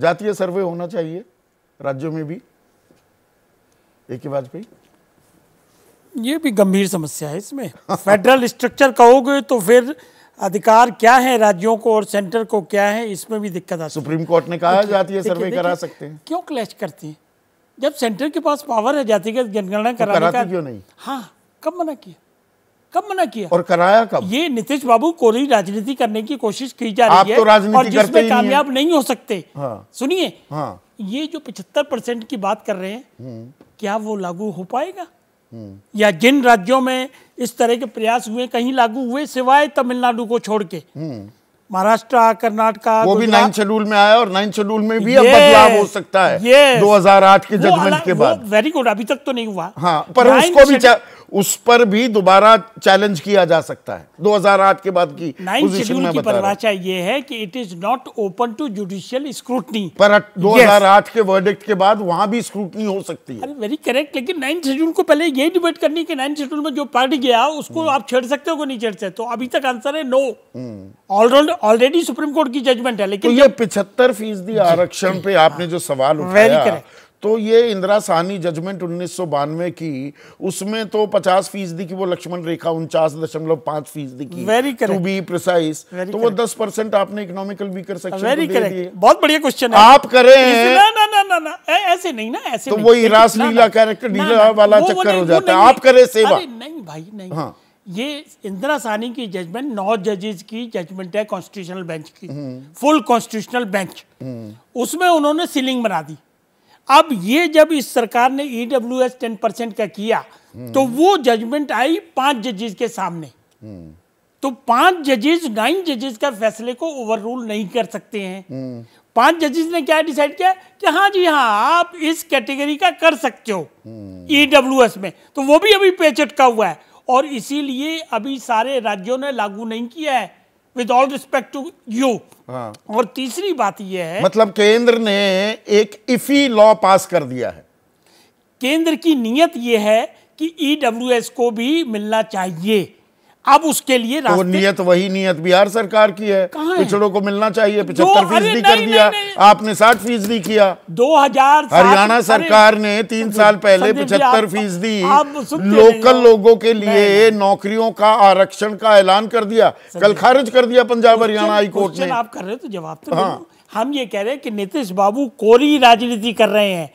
जातीय सर्वे होना चाहिए राज्यों में भी एक ही वाजपेयी ये भी गंभीर समस्या है इसमें फेडरल स्ट्रक्चर कहोगे तो फिर अधिकार क्या है राज्यों को और सेंटर को क्या है इसमें भी दिक्कत आती सुप्रीम कोर्ट ने कहा जातीय सर्वे करा सकते हैं क्यों क्लैश करते हैं जब सेंटर के पास पावर है जातिगत जनगणना तो कराने का क्यों नहीं हाँ कब मना किया कब मना किया और कराया कब ये नीतीश बाबू कोरी राजनीति करने की कोशिश की जा रही है तो और जिसमें कामयाब नहीं, नहीं हो सकते हाँ, सुनिए हाँ, ये जो 75 परसेंट की बात कर रहे हैं हम्म। क्या वो लागू हो पाएगा हम्म। या जिन राज्यों में इस तरह के प्रयास हुए कहीं लागू हुए सिवाय तमिलनाडु को छोड़ के हम्म। महाराष्ट्र कर्नाटका वो भी नाइन शेड्यूल में आया और नाइन शेड्यूल में भी अब बदलाव हो सकता है 2008 के जजमेंट के बाद वेरी गुड अभी तक तो नहीं हुआ हाँ पर उसको भी उस पर भी दोबारा चैलेंज किया जा सकता है 2008 के बाद की नाइन्थ शेड्यूल की परिभाषा ये है कि it is not open to judicial scrutiny पर 2008 yes. के वर्डिक्ट के बाद वहां भी स्क्रूटनी हो सकती है वेरी करेक्ट लेकिन नाइन्थ शेड्यूल को पहले ये डिबेट करनी कि नाइन्थ शेड्यूल में जो पार्टी गया उसको हम्म। आप छेड़ सकते हो नहीं छेड़ सकते तो अभी तक आंसर है नो ऑलरेडी सुप्रीम कोर्ट की जजमेंट है लेकिन तो ये पिछहत्तर फीसदी आरक्षण पे आपने जो सवाल उठाया तो ये इंदिरा सहनी जजमेंट उन्नीस की उसमें तो 50 फीसदी की वो लक्ष्मण रेखा उनचास दशमलव पांच फीसदी की वेरी करेक्ट बी प्रिसाइज तो वो 10 परसेंट आपने इकोनॉमिकल भी कर सकते वेरी करेक्ट बहुत बढ़िया क्वेश्चन है आप करें ना ना ना ना ऐसे नहीं ना ऐसे तो वही रास लीला कैरेक्टर लीला वाला चक्कर हो जाता है आप करें सेवा नहीं भाई नहीं हाँ ये इंदिरा सानी की जजमेंट नौ जजेज की जजमेंट है कॉन्स्टिट्यूशनल बेंच की फुल कॉन्स्टिट्यूशनल बेंच उसमें उन्होंने सीलिंग बना दी अब ये जब इस सरकार ने E W S ten percent का किया तो वो जजमेंट आई पांच जजेज के सामने तो पांच जजेज नाइन जजेज का फैसले को ओवर रूल नहीं कर सकते हैं पांच जजेज ने क्या डिसाइड किया कि हाँ जी हाँ आप इस कैटेगरी का कर सकते हो ई डब्ल्यू एस में तो वो भी अभी पेचटका हुआ है और इसीलिए अभी सारे राज्यों ने लागू नहीं किया है with all respect to you और तीसरी बात यह है मतलब केंद्र ने एक इफी लॉ पास कर दिया है केंद्र की नीयत यह है कि ईडब्ल्यूएस e को भी मिलना चाहिए अब उसके लिए तो नियत वही नियत बिहार सरकार की है पिछड़ों को मिलना चाहिए पिछहत्तर फीसदी कर दिया नहीं, नहीं। आपने साठ फीसदी किया दो हजार हरियाणा सरकार ने तीन साल पहले पिछहत्तर फीसदी लोकल लोगों के लिए नौकरियों का आरक्षण का ऐलान कर दिया कल खारिज कर दिया पंजाब हरियाणा हाईकोर्ट ने आप कर रहे तो जवाब तो हाँ हम ये कह रहे हैं कि नीतीश बाबू कोरी राजनीति कर रहे हैं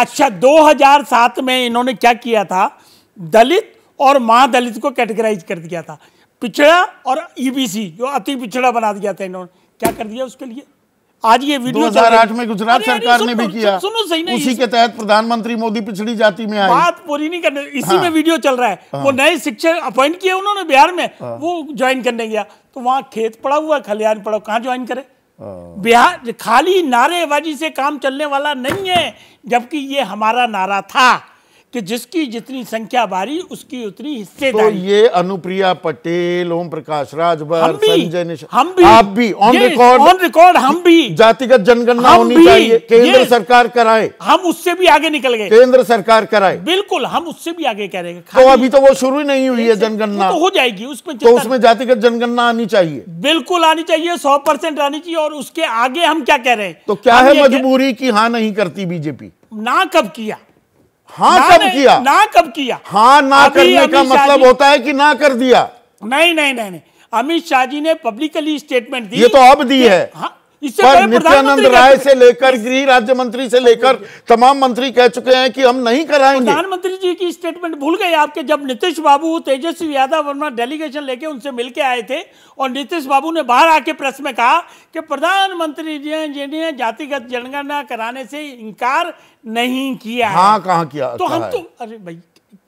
अच्छा 2007 में इन्होंने क्या किया था दलित और महादलित को कैटेगराइज कर दिया था पिछड़ा और ईबीसी e जो अति पिछड़ा बना दिया था इन्होंने क्या कर दिया उसके लिए आज ये वीडियो में गुजरात सरकार ने भी किया सुनो सही नहीं उसी के तहत प्रधानमंत्री मोदी पिछड़ी जाति में आए बात पूरी नहीं करने इसी हाँ, में वीडियो चल रहा है हाँ, वो नए शिक्षक अपॉइंट किए उन्होंने बिहार में हाँ, वो ज्वाइन करने गया तो वहाँ खेत पड़ा हुआ खलियान पड़ा कहाँ ज्वाइन करे हाँ। बिहार खाली नारेबाजी से काम चलने वाला नहीं है जबकि ये हमारा नारा था कि जिसकी जितनी संख्या बारी उसकी उतनी हिस्से तो ये अनुप्रिया पटेल ओम प्रकाश राजभर संजय निशा हम भी आप भी ऑन रिकॉर्ड ऑन रिकॉर्ड हम भी जातिगत जनगणना होनी चाहिए केंद्र सरकार कराए हम उससे भी आगे निकल गए केंद्र सरकार कराए बिल्कुल हम उससे भी आगे कह तो अभी तो वो शुरू ही नहीं हुई है जनगणना तो हो जाएगी उसमें तो उसमें जातिगत जनगणना आनी चाहिए बिल्कुल आनी चाहिए सौ परसेंट आनी चाहिए और उसके आगे हम क्या कह रहे हैं तो क्या है मजबूरी की हाँ नहीं करती बीजेपी ना कब किया हाँ ना कब किया ना कब किया हाँ ना करने का मतलब होता है कि ना कर दिया नहीं नहीं नहीं, नहीं। अमित शाह जी ने पब्लिकली स्टेटमेंट दी ये तो अब दी है हाँ पर नित्यानंद राय से लेकर गृह राज्य मंत्री से लेकर तमाम मंत्री कह चुके हैं कि हम नहीं कराएंगे प्रधानमंत्री जी की स्टेटमेंट भूल गए आपके जब नीतीश बाबू तेजस्वी यादव वर्मा डेलीगेशन लेके उनसे मिलके आए थे और नीतीश बाबू ने बाहर आके प्रेस में कहा कि प्रधानमंत्री जी ने जातिगत जनगणना कराने से इनकार नहीं किया हाँ कहा किया तो अच्छा हम तो अरे भाई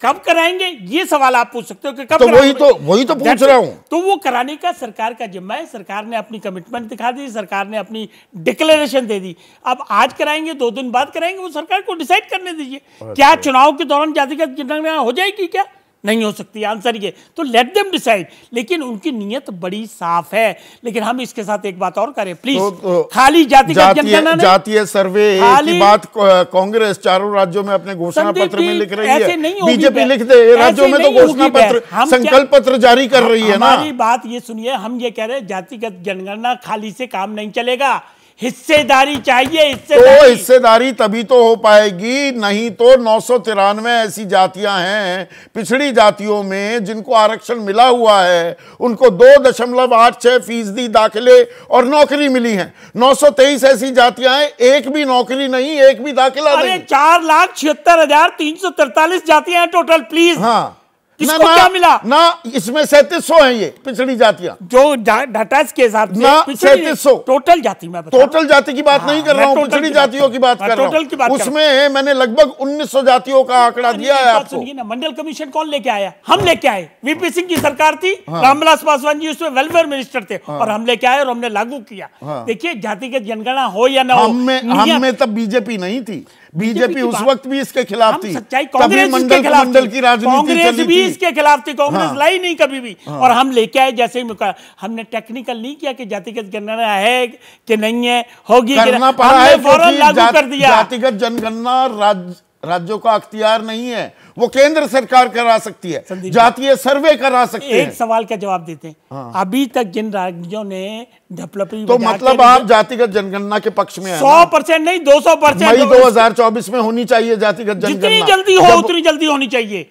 कब कराएंगे ये सवाल आप पूछ सकते हो कि कब तो वही तो वही तो पूछ रहा हूँ तो वो कराने का सरकार का जिम्मा है सरकार ने अपनी कमिटमेंट दिखा दी सरकार ने अपनी डिक्लेरेशन दे दी अब आज कराएंगे दो दिन बाद कराएंगे वो सरकार को डिसाइड करने दीजिए क्या चुनाव के दौरान जातिगत जनगणना हो जाएगी क्या नहीं हो सकती आंसर ये तो लेट देम डिसाइड लेकिन उनकी नियत बड़ी साफ है लेकिन हम इसके साथ एक बात और करें प्लीज तो, तो, खाली जाति जातीय सर्वे की बात कांग्रेस चारों राज्यों में अपने घोषणा पत्र में लिख रही है नहीं बीजेपी लिख दे राज्यों में तो घोषणा पत्र संकल्प पत्र जारी कर रही है ना बात ये सुनिए हम ये कह रहे हैं जातिगत जनगणना खाली से काम नहीं चलेगा हिस्सेदारी चाहिए तो हिस्सेदारी तो हिस्सेदारी तभी तो हो पाएगी नहीं तो नौ ऐसी जातियां हैं पिछड़ी जातियों में जिनको आरक्षण मिला हुआ है उनको दो दशमलव आठ छह फीसदी दाखिले और नौकरी मिली है तेईस ऐसी जातियां हैं एक भी नौकरी नहीं एक भी दाखिला अरे चार लाख छिहत्तर हजार तीन सौ तिरतालीस जातियां हैं टोटल प्लीज हाँ किसको ना, क्या मिला ना इसमें सैतीस सौ है ये पिछड़ी जातियां जो डाटाज के हिसाब से सैतीस सौ टोटल जाति में टोटल जाति की बात हाँ, नहीं कर रहा हूँ पिछड़ी जातियों की बात कर रहा बात उसमें मैंने लगभग उन्नीस सौ जातियों का आंकड़ा दिया है आपको ना मंडल कमीशन कौन लेके आया हम लेके आए वीपी सिंह की सरकार थी हाँ। रामविलास पासवान जी उसमें वेलफेयर मिनिस्टर थे हाँ। और हम लेके आए और हमने लागू किया जाति जातिगत जनगणना हो या ना हमें तब बीजेपी नहीं थी बीजेपी उस वक्त भी इसके खिलाफ थी मंडल की राजनीति चीज के खिलाफ थी कांग्रेस हाँ। लाई नहीं कभी भी हाँ। और हम लेके आए जैसे ही हमने टेक्निकल नहीं किया कि जातिगत जनगणना है कि नहीं है होगी फौरन लागू कर दिया जातिगत जनगणना राज्य राज्यों का अख्तियार नहीं है वो केंद्र सरकार करा सकती है जातीय सर्वे करा सकती है एक सवाल का जवाब देते हैं हाँ। अभी तक जिन राज्यों ने तो मतलब आप जातिगत जनगणना के पक्ष में सौ परसेंट नहीं दो सौ परसेंट दो हजार चौबीस में होनी चाहिए जातिगत जनगणना जितनी जल्दी हो उतनी जल्दी होनी चाहिए